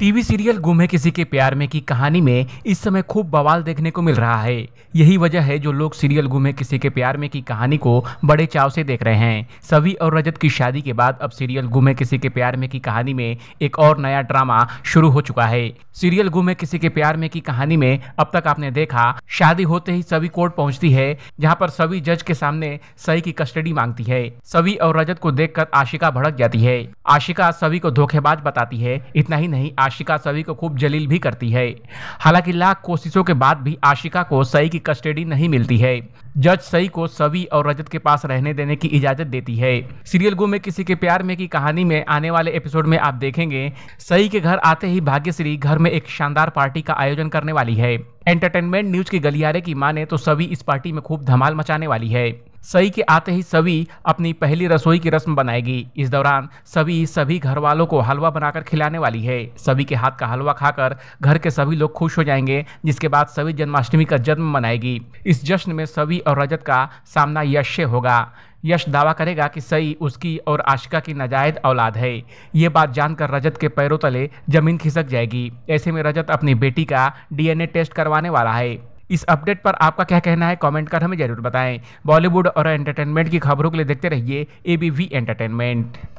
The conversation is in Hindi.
टीवी सीरियल गुम है किसी के प्यार में की कहानी में इस समय खूब बवाल देखने को मिल रहा है यही वजह है जो लोग सीरियल गुम है किसी के प्यार में की कहानी को बड़े चाव से देख रहे हैं सभी और रजत की शादी के बाद अब सीरियल गुम है किसी के प्यार में की कहानी में एक और नया ड्रामा शुरू हो चुका है सीरियल गुम है किसी के प्यार में की कहानी में अब तक आपने देखा शादी होते ही सभी कोर्ट पहुंचती है जहाँ पर सभी जज के सामने सही की कस्टडी मांगती है सभी और रजत को देखकर आशिका भड़क जाती है आशिका सभी को धोखेबाज बताती है इतना ही नहीं आशिका सभी को खूब जलील भी करती है हालांकि लाख कोशिशों के बाद भी आशिका को सई की कस्टडी नहीं मिलती है जज सई को सभी और रजत के पास रहने देने की इजाज़त देती है सीरियल गो में किसी के प्यार में की कहानी में आने वाले एपिसोड में आप देखेंगे सई के घर आते ही भाग्यश्री घर में एक शानदार पार्टी का आयोजन करने वाली है एंटरटेनमेंट न्यूज के गलियारे की माने तो सभी इस पार्टी में खूब धमाल मचाने वाली है सई के आते ही सभी अपनी पहली रसोई की रस्म बनाएगी इस दौरान सभी सभी घर वालों को हलवा बनाकर खिलाने वाली है सभी के हाथ का हलवा खाकर घर के सभी लोग खुश हो जाएंगे जिसके बाद सभी जन्माष्टमी का जन्म मनाएगी इस जश्न में सभी और रजत का सामना यश से होगा यश दावा करेगा कि सई उसकी और आशिका की नाजायद औलाद है ये बात जानकर रजत के पैरों तले जमीन खिसक जाएगी ऐसे में रजत अपनी बेटी का डीएनए टेस्ट करवाने वाला है इस अपडेट पर आपका क्या कहना है कमेंट कर हमें जरूर बताएं बॉलीवुड और एंटरटेनमेंट की खबरों के लिए देखते रहिए एबीवी एंटरटेनमेंट